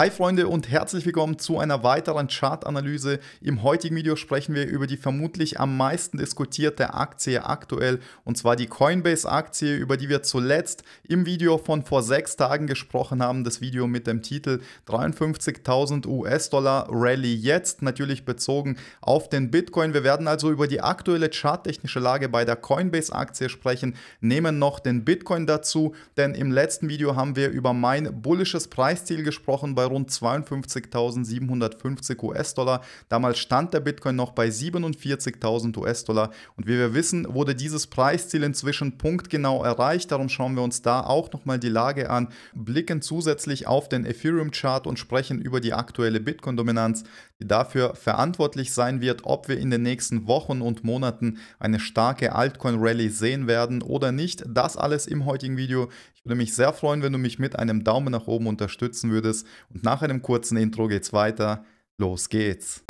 Hi Freunde und herzlich willkommen zu einer weiteren Chartanalyse. Im heutigen Video sprechen wir über die vermutlich am meisten diskutierte Aktie aktuell und zwar die Coinbase-Aktie, über die wir zuletzt im Video von vor sechs Tagen gesprochen haben. Das Video mit dem Titel 53.000 US-Dollar Rally jetzt, natürlich bezogen auf den Bitcoin. Wir werden also über die aktuelle charttechnische Lage bei der Coinbase-Aktie sprechen, nehmen noch den Bitcoin dazu, denn im letzten Video haben wir über mein bullisches Preisziel gesprochen bei rund 52.750 US-Dollar. Damals stand der Bitcoin noch bei 47.000 US-Dollar. Und wie wir wissen, wurde dieses Preisziel inzwischen punktgenau erreicht. Darum schauen wir uns da auch nochmal die Lage an, blicken zusätzlich auf den Ethereum-Chart und sprechen über die aktuelle Bitcoin-Dominanz dafür verantwortlich sein wird, ob wir in den nächsten Wochen und Monaten eine starke Altcoin-Rally sehen werden oder nicht. Das alles im heutigen Video. Ich würde mich sehr freuen, wenn du mich mit einem Daumen nach oben unterstützen würdest. Und nach einem kurzen Intro geht's weiter. Los geht's!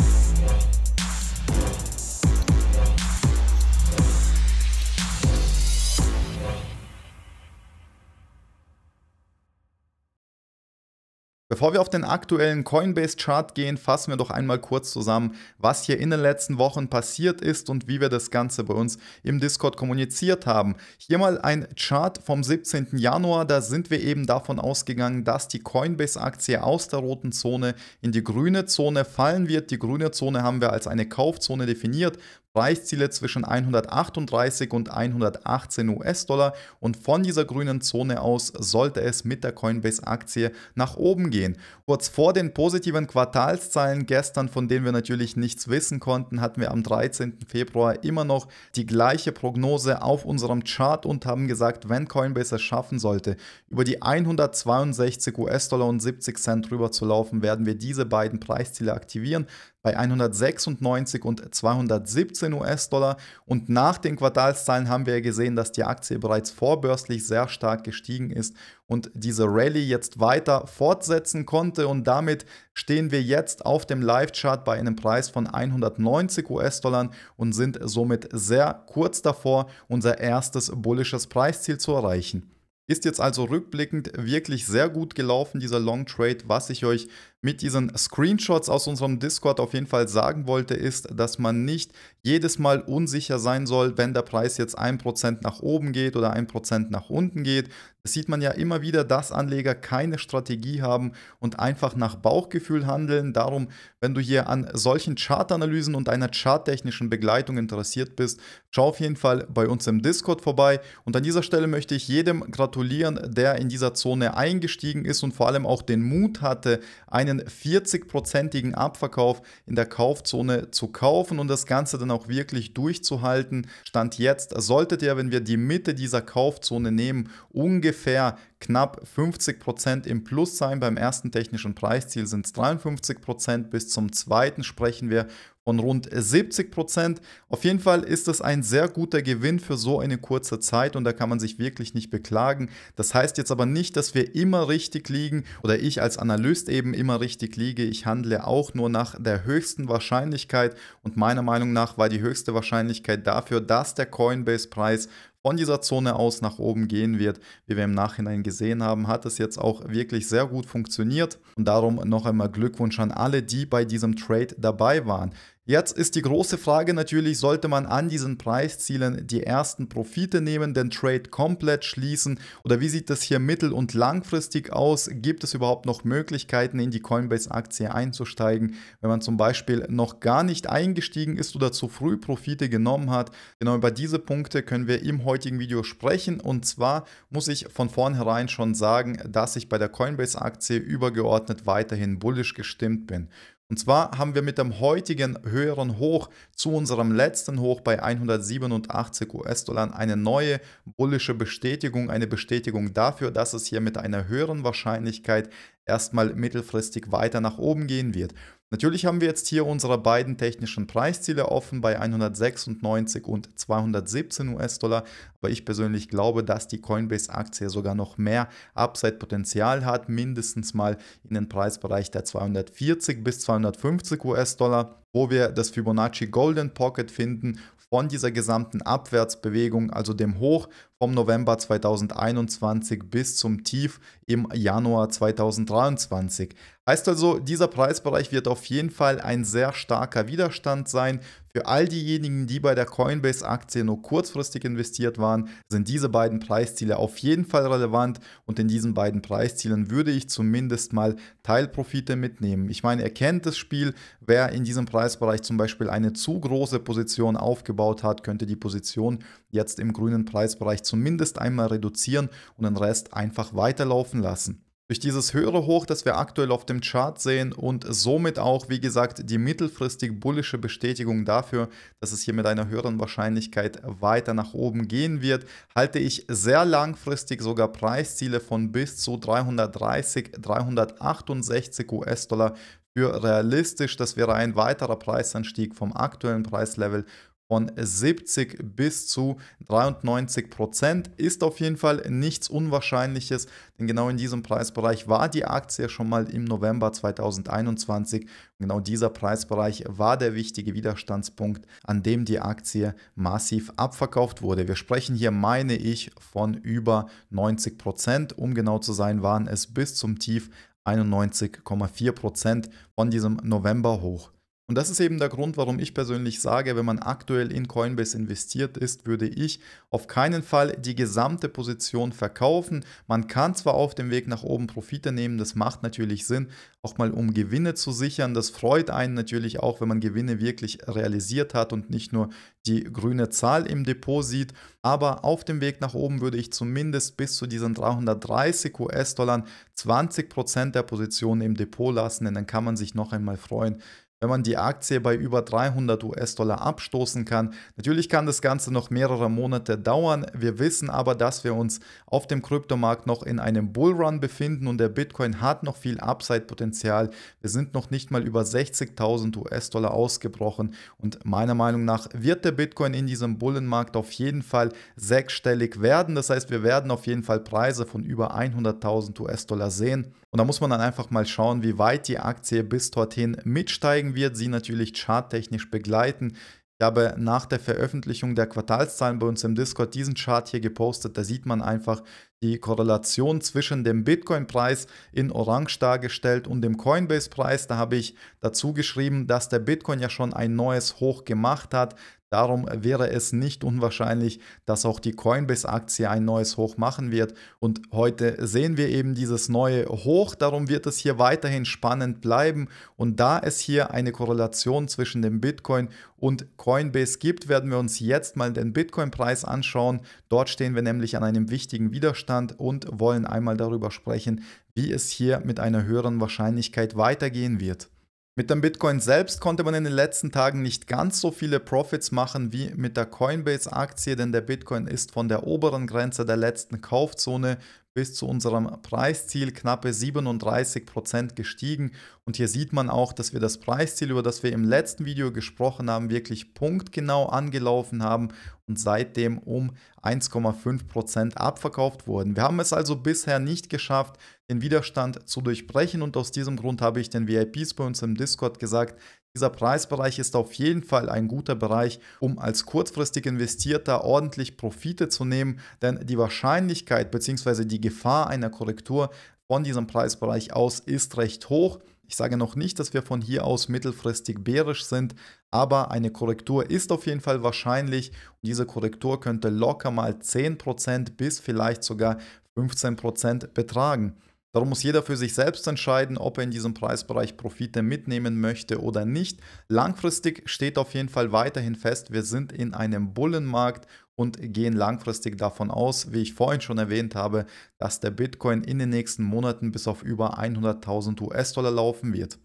Bevor wir auf den aktuellen Coinbase-Chart gehen, fassen wir doch einmal kurz zusammen, was hier in den letzten Wochen passiert ist und wie wir das Ganze bei uns im Discord kommuniziert haben. Hier mal ein Chart vom 17. Januar, da sind wir eben davon ausgegangen, dass die Coinbase-Aktie aus der roten Zone in die grüne Zone fallen wird. Die grüne Zone haben wir als eine Kaufzone definiert, Preisziele zwischen 138 und 118 US-Dollar und von dieser grünen Zone aus sollte es mit der Coinbase-Aktie nach oben gehen. Kurz vor den positiven Quartalszahlen gestern, von denen wir natürlich nichts wissen konnten, hatten wir am 13. Februar immer noch die gleiche Prognose auf unserem Chart und haben gesagt, wenn Coinbase es schaffen sollte, über die 162 US-Dollar und 70 Cent rüber zu laufen, werden wir diese beiden Preisziele aktivieren bei 196 und 217 US-Dollar. Und nach den Quartalszahlen haben wir gesehen, dass die Aktie bereits vorbörslich sehr stark gestiegen ist und diese Rallye jetzt weiter fortsetzen konnte. Und damit stehen wir jetzt auf dem Live-Chart bei einem Preis von 190 US-Dollar und sind somit sehr kurz davor, unser erstes bullisches Preisziel zu erreichen. Ist jetzt also rückblickend wirklich sehr gut gelaufen, dieser Long Trade, was ich euch mit diesen Screenshots aus unserem Discord auf jeden Fall sagen wollte, ist, dass man nicht jedes Mal unsicher sein soll, wenn der Preis jetzt 1% nach oben geht oder 1% nach unten geht. Das sieht man ja immer wieder, dass Anleger keine Strategie haben und einfach nach Bauchgefühl handeln. Darum, wenn du hier an solchen Chartanalysen und einer charttechnischen Begleitung interessiert bist, schau auf jeden Fall bei uns im Discord vorbei. Und an dieser Stelle möchte ich jedem gratulieren, der in dieser Zone eingestiegen ist und vor allem auch den Mut hatte, eine einen 40-prozentigen Abverkauf in der Kaufzone zu kaufen und das Ganze dann auch wirklich durchzuhalten. Stand jetzt solltet ihr, wenn wir die Mitte dieser Kaufzone nehmen, ungefähr knapp 50% im Plus sein. Beim ersten technischen Preisziel sind es 53%, bis zum zweiten sprechen wir von rund 70 Prozent. Auf jeden Fall ist das ein sehr guter Gewinn für so eine kurze Zeit und da kann man sich wirklich nicht beklagen. Das heißt jetzt aber nicht, dass wir immer richtig liegen oder ich als Analyst eben immer richtig liege. Ich handle auch nur nach der höchsten Wahrscheinlichkeit und meiner Meinung nach war die höchste Wahrscheinlichkeit dafür, dass der Coinbase-Preis von dieser Zone aus nach oben gehen wird. Wie wir im Nachhinein gesehen haben, hat es jetzt auch wirklich sehr gut funktioniert und darum noch einmal Glückwunsch an alle, die bei diesem Trade dabei waren. Jetzt ist die große Frage natürlich, sollte man an diesen Preiszielen die ersten Profite nehmen, den Trade komplett schließen oder wie sieht das hier mittel- und langfristig aus? Gibt es überhaupt noch Möglichkeiten, in die Coinbase-Aktie einzusteigen, wenn man zum Beispiel noch gar nicht eingestiegen ist oder zu früh Profite genommen hat? Genau über diese Punkte können wir im heutigen Video sprechen und zwar muss ich von vornherein schon sagen, dass ich bei der Coinbase-Aktie übergeordnet weiterhin bullisch gestimmt bin. Und zwar haben wir mit dem heutigen höheren Hoch zu unserem letzten Hoch bei 187 US-Dollar eine neue bullische Bestätigung, eine Bestätigung dafür, dass es hier mit einer höheren Wahrscheinlichkeit erstmal mittelfristig weiter nach oben gehen wird. Natürlich haben wir jetzt hier unsere beiden technischen Preisziele offen bei 196 und 217 US-Dollar, aber ich persönlich glaube, dass die Coinbase-Aktie sogar noch mehr Upside-Potenzial hat, mindestens mal in den Preisbereich der 240 bis 250 US-Dollar, wo wir das Fibonacci Golden Pocket finden von dieser gesamten Abwärtsbewegung, also dem Hoch vom November 2021 bis zum Tief im Januar 2023. Heißt also, dieser Preisbereich wird auf jeden Fall ein sehr starker Widerstand sein für all diejenigen, die bei der Coinbase-Aktie nur kurzfristig investiert waren, sind diese beiden Preisziele auf jeden Fall relevant und in diesen beiden Preiszielen würde ich zumindest mal Teilprofite mitnehmen. Ich meine, er kennt das Spiel. Wer in diesem Preisbereich zum Beispiel eine zu große Position aufgebaut hat, könnte die Position jetzt im grünen Preisbereich zumindest einmal reduzieren und den Rest einfach weiterlaufen lassen. Durch dieses höhere Hoch, das wir aktuell auf dem Chart sehen und somit auch, wie gesagt, die mittelfristig bullische Bestätigung dafür, dass es hier mit einer höheren Wahrscheinlichkeit weiter nach oben gehen wird, halte ich sehr langfristig sogar Preisziele von bis zu 330, 368 US-Dollar für realistisch. Das wäre ein weiterer Preisanstieg vom aktuellen Preislevel von 70 bis zu 93 Prozent. Ist auf jeden Fall nichts Unwahrscheinliches, denn genau in diesem Preisbereich war die Aktie schon mal im November 2021. Und genau dieser Preisbereich war der wichtige Widerstandspunkt, an dem die Aktie massiv abverkauft wurde. Wir sprechen hier, meine ich, von über 90 Prozent. Um genau zu sein, waren es bis zum Tief 91,4 Prozent von diesem November hoch. Und das ist eben der Grund, warum ich persönlich sage, wenn man aktuell in Coinbase investiert ist, würde ich auf keinen Fall die gesamte Position verkaufen. Man kann zwar auf dem Weg nach oben Profite nehmen, das macht natürlich Sinn, auch mal um Gewinne zu sichern. Das freut einen natürlich auch, wenn man Gewinne wirklich realisiert hat und nicht nur die grüne Zahl im Depot sieht. Aber auf dem Weg nach oben würde ich zumindest bis zu diesen 330 US-Dollar 20% der Position im Depot lassen, denn dann kann man sich noch einmal freuen wenn man die Aktie bei über 300 US-Dollar abstoßen kann. Natürlich kann das Ganze noch mehrere Monate dauern. Wir wissen aber, dass wir uns auf dem Kryptomarkt noch in einem Bullrun befinden und der Bitcoin hat noch viel Upside-Potenzial. Wir sind noch nicht mal über 60.000 US-Dollar ausgebrochen und meiner Meinung nach wird der Bitcoin in diesem Bullenmarkt auf jeden Fall sechsstellig werden. Das heißt, wir werden auf jeden Fall Preise von über 100.000 US-Dollar sehen. Und da muss man dann einfach mal schauen, wie weit die Aktie bis dorthin mitsteigen wird, sie natürlich charttechnisch begleiten. Ich habe nach der Veröffentlichung der Quartalszahlen bei uns im Discord diesen Chart hier gepostet. Da sieht man einfach die Korrelation zwischen dem Bitcoin-Preis in Orange dargestellt und dem Coinbase-Preis. Da habe ich dazu geschrieben, dass der Bitcoin ja schon ein neues Hoch gemacht hat. Darum wäre es nicht unwahrscheinlich, dass auch die Coinbase-Aktie ein neues Hoch machen wird. Und heute sehen wir eben dieses neue Hoch. Darum wird es hier weiterhin spannend bleiben. Und da es hier eine Korrelation zwischen dem Bitcoin und Coinbase gibt, werden wir uns jetzt mal den Bitcoin-Preis anschauen. Dort stehen wir nämlich an einem wichtigen Widerstand und wollen einmal darüber sprechen, wie es hier mit einer höheren Wahrscheinlichkeit weitergehen wird. Mit dem Bitcoin selbst konnte man in den letzten Tagen nicht ganz so viele Profits machen wie mit der Coinbase-Aktie, denn der Bitcoin ist von der oberen Grenze der letzten Kaufzone bis zu unserem Preisziel knappe 37% Prozent gestiegen. Und hier sieht man auch, dass wir das Preisziel, über das wir im letzten Video gesprochen haben, wirklich punktgenau angelaufen haben und seitdem um 1,5% Prozent abverkauft wurden. Wir haben es also bisher nicht geschafft, den Widerstand zu durchbrechen und aus diesem Grund habe ich den VIPs bei uns im Discord gesagt, dieser Preisbereich ist auf jeden Fall ein guter Bereich, um als kurzfristig Investierter ordentlich Profite zu nehmen, denn die Wahrscheinlichkeit bzw. die Gefahr einer Korrektur von diesem Preisbereich aus ist recht hoch. Ich sage noch nicht, dass wir von hier aus mittelfristig bärisch sind, aber eine Korrektur ist auf jeden Fall wahrscheinlich und diese Korrektur könnte locker mal 10% bis vielleicht sogar 15% betragen. Darum muss jeder für sich selbst entscheiden, ob er in diesem Preisbereich Profite mitnehmen möchte oder nicht. Langfristig steht auf jeden Fall weiterhin fest, wir sind in einem Bullenmarkt und gehen langfristig davon aus, wie ich vorhin schon erwähnt habe, dass der Bitcoin in den nächsten Monaten bis auf über 100.000 US-Dollar laufen wird.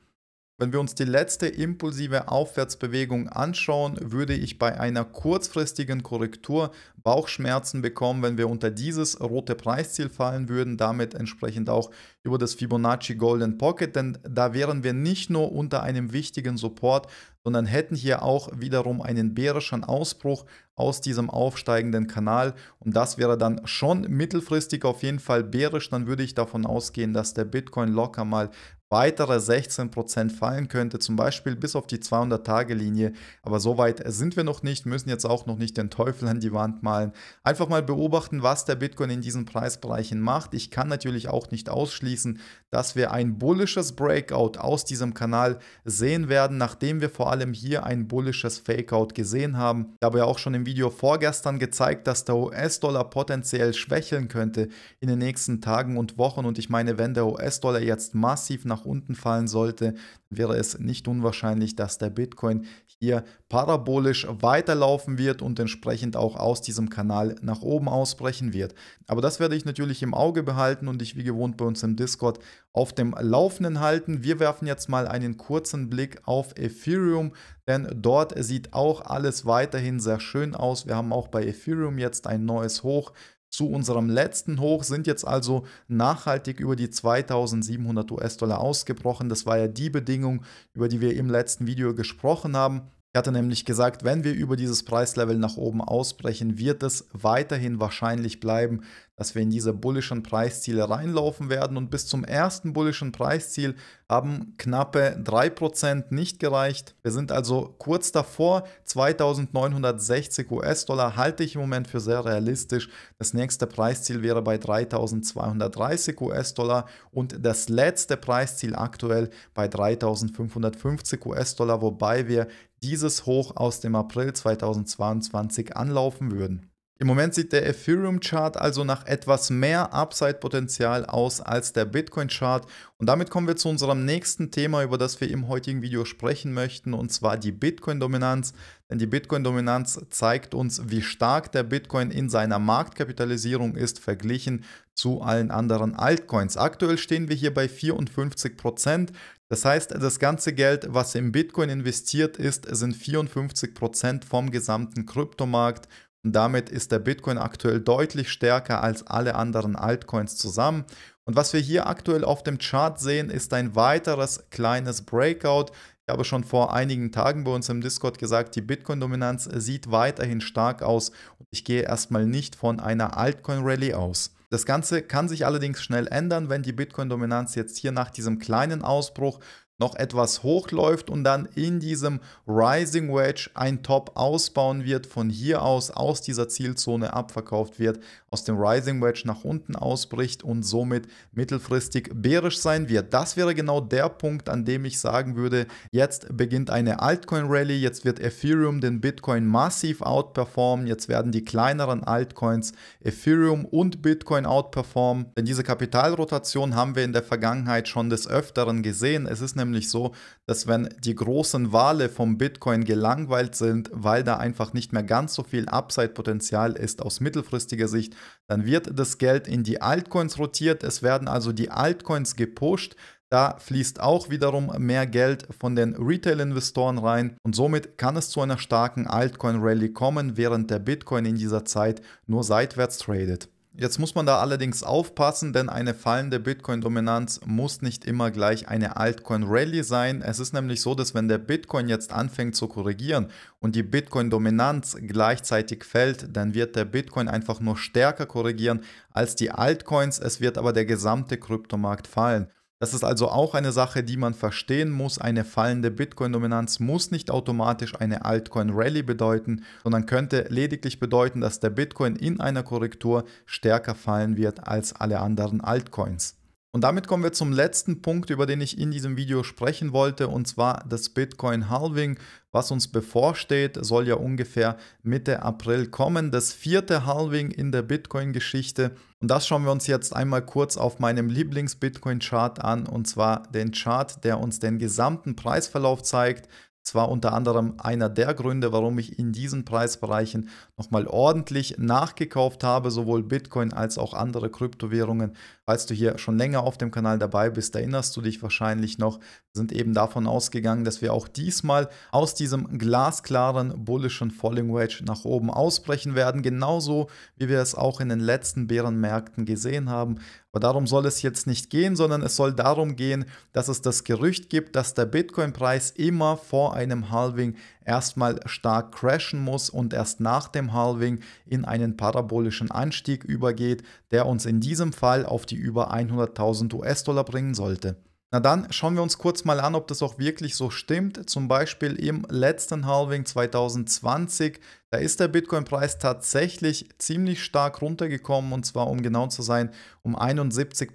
Wenn wir uns die letzte impulsive Aufwärtsbewegung anschauen, würde ich bei einer kurzfristigen Korrektur Bauchschmerzen bekommen, wenn wir unter dieses rote Preisziel fallen würden, damit entsprechend auch über das Fibonacci Golden Pocket, denn da wären wir nicht nur unter einem wichtigen Support, sondern hätten hier auch wiederum einen bärischen Ausbruch aus diesem aufsteigenden Kanal und das wäre dann schon mittelfristig auf jeden Fall bärisch, dann würde ich davon ausgehen, dass der Bitcoin locker mal weitere 16% fallen könnte, zum Beispiel bis auf die 200-Tage-Linie. Aber so weit sind wir noch nicht, müssen jetzt auch noch nicht den Teufel an die Wand malen. Einfach mal beobachten, was der Bitcoin in diesen Preisbereichen macht. Ich kann natürlich auch nicht ausschließen, dass wir ein bullisches Breakout aus diesem Kanal sehen werden, nachdem wir vor allem hier ein bullisches Fakeout gesehen haben. Ich habe ja auch schon im Video vorgestern gezeigt, dass der US-Dollar potenziell schwächeln könnte in den nächsten Tagen und Wochen. Und ich meine, wenn der US-Dollar jetzt massiv nach nach unten fallen sollte, wäre es nicht unwahrscheinlich, dass der Bitcoin hier parabolisch weiterlaufen wird und entsprechend auch aus diesem Kanal nach oben ausbrechen wird. Aber das werde ich natürlich im Auge behalten und ich wie gewohnt bei uns im Discord auf dem Laufenden halten. Wir werfen jetzt mal einen kurzen Blick auf Ethereum, denn dort sieht auch alles weiterhin sehr schön aus. Wir haben auch bei Ethereum jetzt ein neues Hoch zu unserem letzten Hoch sind jetzt also nachhaltig über die 2700 US-Dollar ausgebrochen. Das war ja die Bedingung, über die wir im letzten Video gesprochen haben. Ich hatte nämlich gesagt, wenn wir über dieses Preislevel nach oben ausbrechen, wird es weiterhin wahrscheinlich bleiben, dass wir in diese bullischen Preisziele reinlaufen werden. Und bis zum ersten bullischen Preisziel haben knappe 3% nicht gereicht. Wir sind also kurz davor. 2960 US-Dollar halte ich im Moment für sehr realistisch. Das nächste Preisziel wäre bei 3230 US-Dollar und das letzte Preisziel aktuell bei 3550 US-Dollar, wobei wir dieses Hoch aus dem April 2022 anlaufen würden. Im Moment sieht der Ethereum-Chart also nach etwas mehr Upside-Potenzial aus als der Bitcoin-Chart. Und damit kommen wir zu unserem nächsten Thema, über das wir im heutigen Video sprechen möchten, und zwar die Bitcoin-Dominanz. Denn die Bitcoin-Dominanz zeigt uns, wie stark der Bitcoin in seiner Marktkapitalisierung ist verglichen zu allen anderen Altcoins. Aktuell stehen wir hier bei 54 Prozent. Das heißt, das ganze Geld, was im Bitcoin investiert ist, sind 54% Prozent vom gesamten Kryptomarkt und damit ist der Bitcoin aktuell deutlich stärker als alle anderen Altcoins zusammen. Und was wir hier aktuell auf dem Chart sehen, ist ein weiteres kleines Breakout. Ich habe schon vor einigen Tagen bei uns im Discord gesagt, die Bitcoin-Dominanz sieht weiterhin stark aus und ich gehe erstmal nicht von einer Altcoin-Rallye aus. Das Ganze kann sich allerdings schnell ändern, wenn die Bitcoin-Dominanz jetzt hier nach diesem kleinen Ausbruch noch etwas hochläuft und dann in diesem Rising Wedge ein Top ausbauen wird, von hier aus aus dieser Zielzone abverkauft wird, aus dem Rising Wedge nach unten ausbricht und somit mittelfristig bärisch sein wird. Das wäre genau der Punkt, an dem ich sagen würde, jetzt beginnt eine Altcoin Rally, jetzt wird Ethereum den Bitcoin massiv outperformen, jetzt werden die kleineren Altcoins Ethereum und Bitcoin outperformen, denn diese Kapitalrotation haben wir in der Vergangenheit schon des öfteren gesehen. Es ist nämlich nämlich so, dass wenn die großen Wale vom Bitcoin gelangweilt sind, weil da einfach nicht mehr ganz so viel Upside-Potenzial ist aus mittelfristiger Sicht, dann wird das Geld in die Altcoins rotiert. Es werden also die Altcoins gepusht. Da fließt auch wiederum mehr Geld von den Retail-Investoren rein und somit kann es zu einer starken Altcoin-Rally kommen, während der Bitcoin in dieser Zeit nur seitwärts tradet. Jetzt muss man da allerdings aufpassen, denn eine fallende Bitcoin-Dominanz muss nicht immer gleich eine Altcoin-Rally sein. Es ist nämlich so, dass wenn der Bitcoin jetzt anfängt zu korrigieren und die Bitcoin-Dominanz gleichzeitig fällt, dann wird der Bitcoin einfach nur stärker korrigieren als die Altcoins. Es wird aber der gesamte Kryptomarkt fallen. Das ist also auch eine Sache, die man verstehen muss. Eine fallende Bitcoin-Dominanz muss nicht automatisch eine Altcoin-Rally bedeuten, sondern könnte lediglich bedeuten, dass der Bitcoin in einer Korrektur stärker fallen wird als alle anderen Altcoins. Und damit kommen wir zum letzten Punkt, über den ich in diesem Video sprechen wollte, und zwar das Bitcoin Halving, was uns bevorsteht, soll ja ungefähr Mitte April kommen, das vierte Halving in der Bitcoin-Geschichte. Und das schauen wir uns jetzt einmal kurz auf meinem Lieblings-Bitcoin-Chart an, und zwar den Chart, der uns den gesamten Preisverlauf zeigt. Es war unter anderem einer der Gründe, warum ich in diesen Preisbereichen nochmal ordentlich nachgekauft habe, sowohl Bitcoin als auch andere Kryptowährungen. Falls du hier schon länger auf dem Kanal dabei bist, erinnerst du dich wahrscheinlich noch, sind eben davon ausgegangen, dass wir auch diesmal aus diesem glasklaren bullischen Falling Wedge nach oben ausbrechen werden, genauso wie wir es auch in den letzten Bärenmärkten gesehen haben. Aber darum soll es jetzt nicht gehen, sondern es soll darum gehen, dass es das Gerücht gibt, dass der Bitcoin-Preis immer vor einem Halving erstmal stark crashen muss und erst nach dem Halving in einen parabolischen Anstieg übergeht, der uns in diesem Fall auf die über 100.000 US-Dollar bringen sollte. Na dann schauen wir uns kurz mal an, ob das auch wirklich so stimmt. Zum Beispiel im letzten Halving 2020, da ist der Bitcoin-Preis tatsächlich ziemlich stark runtergekommen und zwar um genau zu sein um 71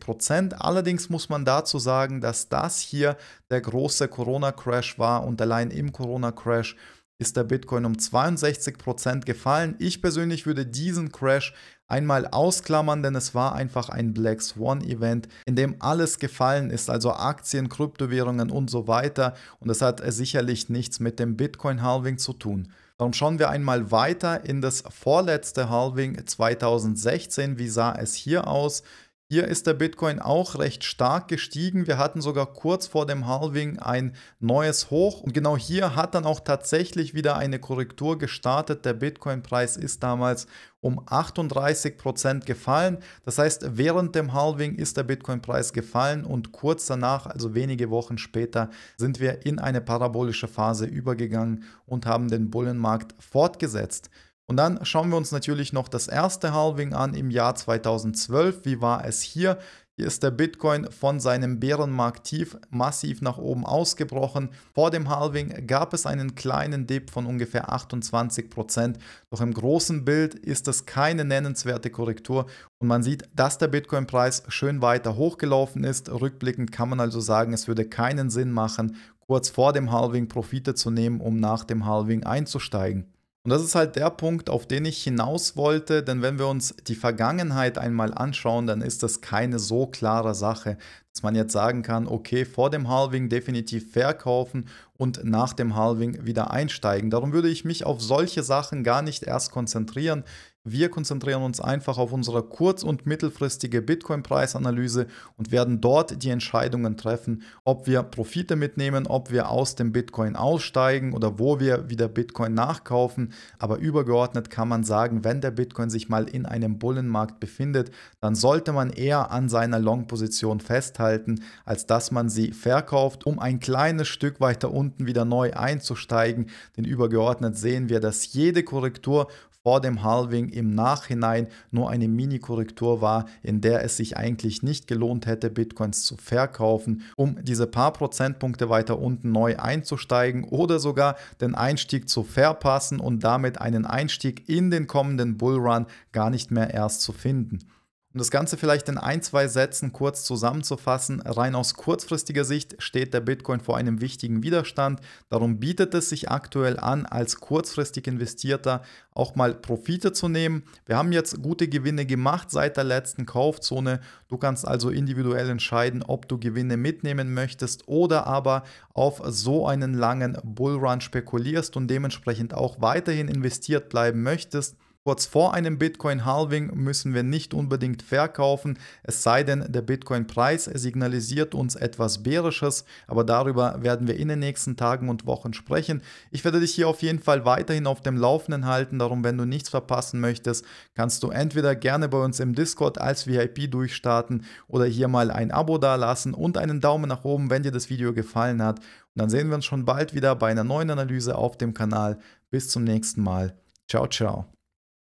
Allerdings muss man dazu sagen, dass das hier der große Corona-Crash war und allein im Corona-Crash ist der Bitcoin um 62% gefallen. Ich persönlich würde diesen Crash einmal ausklammern, denn es war einfach ein Black Swan Event, in dem alles gefallen ist, also Aktien, Kryptowährungen und so weiter. Und das hat sicherlich nichts mit dem Bitcoin Halving zu tun. Darum schauen wir einmal weiter in das vorletzte Halving 2016. Wie sah es hier aus? Hier ist der Bitcoin auch recht stark gestiegen. Wir hatten sogar kurz vor dem Halving ein neues Hoch. Und genau hier hat dann auch tatsächlich wieder eine Korrektur gestartet. Der Bitcoin-Preis ist damals um 38% gefallen. Das heißt, während dem Halving ist der Bitcoin-Preis gefallen und kurz danach, also wenige Wochen später, sind wir in eine parabolische Phase übergegangen und haben den Bullenmarkt fortgesetzt. Und dann schauen wir uns natürlich noch das erste Halving an im Jahr 2012. Wie war es hier? Hier ist der Bitcoin von seinem Bärenmarkt-Tief massiv nach oben ausgebrochen. Vor dem Halving gab es einen kleinen Dip von ungefähr 28%. Doch im großen Bild ist das keine nennenswerte Korrektur und man sieht, dass der Bitcoin-Preis schön weiter hochgelaufen ist. Rückblickend kann man also sagen, es würde keinen Sinn machen, kurz vor dem Halving Profite zu nehmen, um nach dem Halving einzusteigen. Und das ist halt der Punkt, auf den ich hinaus wollte, denn wenn wir uns die Vergangenheit einmal anschauen, dann ist das keine so klare Sache, dass man jetzt sagen kann, okay, vor dem Halving definitiv verkaufen und nach dem Halving wieder einsteigen. Darum würde ich mich auf solche Sachen gar nicht erst konzentrieren, wir konzentrieren uns einfach auf unsere kurz- und mittelfristige Bitcoin-Preisanalyse und werden dort die Entscheidungen treffen, ob wir Profite mitnehmen, ob wir aus dem Bitcoin aussteigen oder wo wir wieder Bitcoin nachkaufen. Aber übergeordnet kann man sagen, wenn der Bitcoin sich mal in einem Bullenmarkt befindet, dann sollte man eher an seiner Long-Position festhalten, als dass man sie verkauft, um ein kleines Stück weiter unten wieder neu einzusteigen. Denn übergeordnet sehen wir, dass jede Korrektur vor dem Halving im Nachhinein nur eine Mini-Korrektur war, in der es sich eigentlich nicht gelohnt hätte, Bitcoins zu verkaufen, um diese paar Prozentpunkte weiter unten neu einzusteigen oder sogar den Einstieg zu verpassen und damit einen Einstieg in den kommenden Bullrun gar nicht mehr erst zu finden. Um das Ganze vielleicht in ein, zwei Sätzen kurz zusammenzufassen, rein aus kurzfristiger Sicht steht der Bitcoin vor einem wichtigen Widerstand. Darum bietet es sich aktuell an, als kurzfristig Investierter auch mal Profite zu nehmen. Wir haben jetzt gute Gewinne gemacht seit der letzten Kaufzone. Du kannst also individuell entscheiden, ob du Gewinne mitnehmen möchtest oder aber auf so einen langen Bullrun spekulierst und dementsprechend auch weiterhin investiert bleiben möchtest. Kurz vor einem Bitcoin-Halving müssen wir nicht unbedingt verkaufen, es sei denn, der Bitcoin-Preis signalisiert uns etwas Bärisches, aber darüber werden wir in den nächsten Tagen und Wochen sprechen. Ich werde dich hier auf jeden Fall weiterhin auf dem Laufenden halten, darum, wenn du nichts verpassen möchtest, kannst du entweder gerne bei uns im Discord als VIP durchstarten oder hier mal ein Abo dalassen und einen Daumen nach oben, wenn dir das Video gefallen hat. Und dann sehen wir uns schon bald wieder bei einer neuen Analyse auf dem Kanal. Bis zum nächsten Mal. Ciao, ciao.